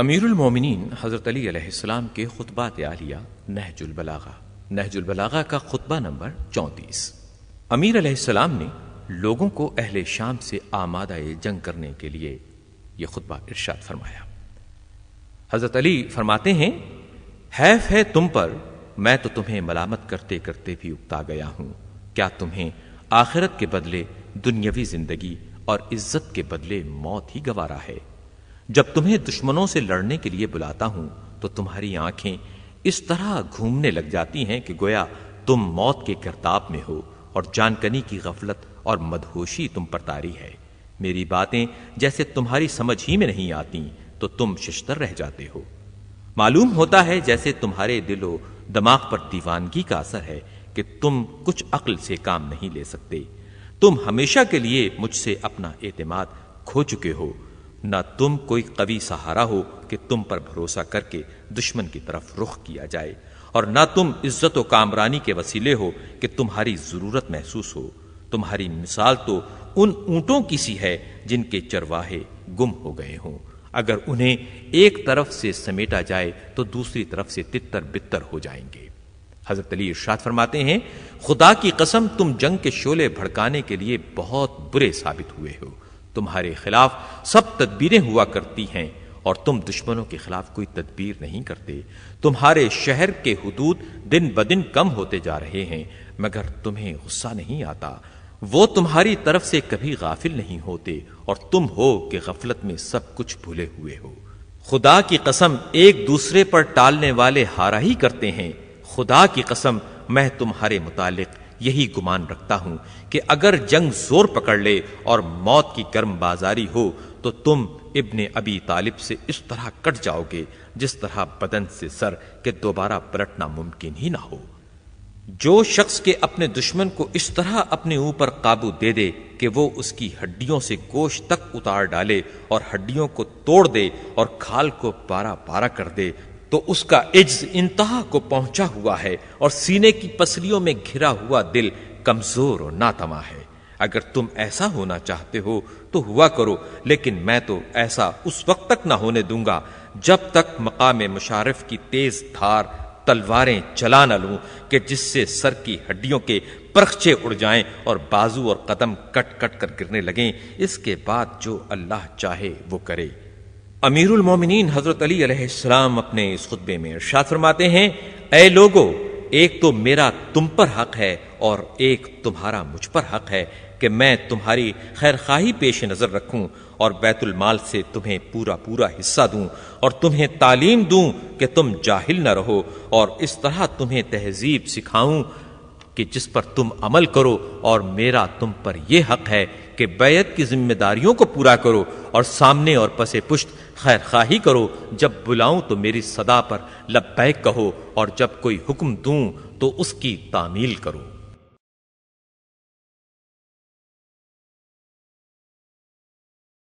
امیر المومنین حضرت علی علیہ السلام کے خطبات عالیہ نہج البلاغہ نہج البلاغہ کا خطبہ نمبر چونتیس امیر علیہ السلام نے لوگوں کو اہل شام سے آمادہ جنگ کرنے کے لیے یہ خطبہ ارشاد فرمایا حضرت علی فرماتے ہیں حیف ہے تم پر میں تو تمہیں ملامت کرتے کرتے بھی اکتا گیا ہوں کیا تمہیں آخرت کے بدلے دنیاوی زندگی اور عزت کے بدلے موت ہی گوارا ہے جب تمہیں دشمنوں سے لڑنے کے لیے بلاتا ہوں تو تمہاری آنکھیں اس طرح گھومنے لگ جاتی ہیں کہ گویا تم موت کے کرتاب میں ہو اور جانکنی کی غفلت اور مدہوشی تم پر تاری ہے میری باتیں جیسے تمہاری سمجھ ہی میں نہیں آتی تو تم ششتر رہ جاتے ہو معلوم ہوتا ہے جیسے تمہارے دل و دماغ پر دیوانگی کا اثر ہے کہ تم کچھ عقل سے کام نہیں لے سکتے تم ہمیشہ کے لیے مجھ سے اپنا اعتماد کھو چکے ہو نہ تم کوئی قوی سہارا ہو کہ تم پر بھروسہ کر کے دشمن کی طرف رخ کیا جائے اور نہ تم عزت و کامرانی کے وسیلے ہو کہ تمہاری ضرورت محسوس ہو تمہاری مثال تو ان اونٹوں کی سی ہے جن کے چرواہے گم ہو گئے ہوں اگر انہیں ایک طرف سے سمیٹا جائے تو دوسری طرف سے تتر بتر ہو جائیں گے حضرت علی ارشاد فرماتے ہیں خدا کی قسم تم جنگ کے شعلے بھڑکانے کے لیے بہت برے ثابت ہوئے ہو تمہارے خلاف سب تدبیریں ہوا کرتی ہیں اور تم دشمنوں کے خلاف کوئی تدبیر نہیں کرتے تمہارے شہر کے حدود دن بدن کم ہوتے جا رہے ہیں مگر تمہیں غصہ نہیں آتا وہ تمہاری طرف سے کبھی غافل نہیں ہوتے اور تم ہو کہ غفلت میں سب کچھ بھولے ہوئے ہو خدا کی قسم ایک دوسرے پر ٹالنے والے ہارا ہی کرتے ہیں خدا کی قسم میں تمہارے متعلق یہی گمان رکھتا ہوں کہ اگر جنگ زور پکڑ لے اور موت کی گرم بازاری ہو تو تم ابن ابی طالب سے سے اس طرح طرح کٹ جاؤ گے جس بدن سر دوبارہ پلٹنا ممکن ہی نہ ہو جو شخص کے اپنے دشمن کو اس طرح اپنے اوپر قابو دے دے کہ وہ اس کی ہڈیوں سے گوشت تک اتار ڈالے اور ہڈیوں کو توڑ دے اور کھال کو پارا پارا کر دے تو اس کا عجز انتہا کو پہنچا ہوا ہے اور سینے کی پسلیوں میں گھرا ہوا دل کمزور ناتما ہے اگر تم ایسا ہونا چاہتے ہو تو ہوا کرو لیکن میں تو ایسا اس وقت تک نہ ہونے دوں گا جب تک مقام مشارف کی تیز دھار تلواریں چلا نہ لوں کہ جس سے سر کی ہڈیوں کے پرخچے اڑ جائیں اور بازو اور قدم کٹ کٹ کر گرنے لگیں اس کے بعد جو اللہ چاہے وہ کرے امیر المومنین حضرت علی علیہ السلام اپنے اس خطبے میں ارشاد فرماتے ہیں اے لوگو ایک تو میرا تم پر حق ہے اور ایک تمہارا مجھ پر حق ہے کہ میں تمہاری خیر خواہی پیش نظر رکھوں اور بیت المال سے تمہیں پورا پورا حصہ دوں اور تمہیں تعلیم دوں کہ تم جاہل نہ رہو اور اس طرح تمہیں تہذیب سکھاؤں کہ جس پر تم عمل کرو اور میرا تم پر یہ حق ہے کہ بیعت کی ذمہ داریوں کو پورا کرو اور سامنے اور پس پشت خیر خواہی کرو جب بلاؤں تو میری صدا پر لبیک کہو اور جب کوئی حکم دوں تو اس کی تعمیل کرو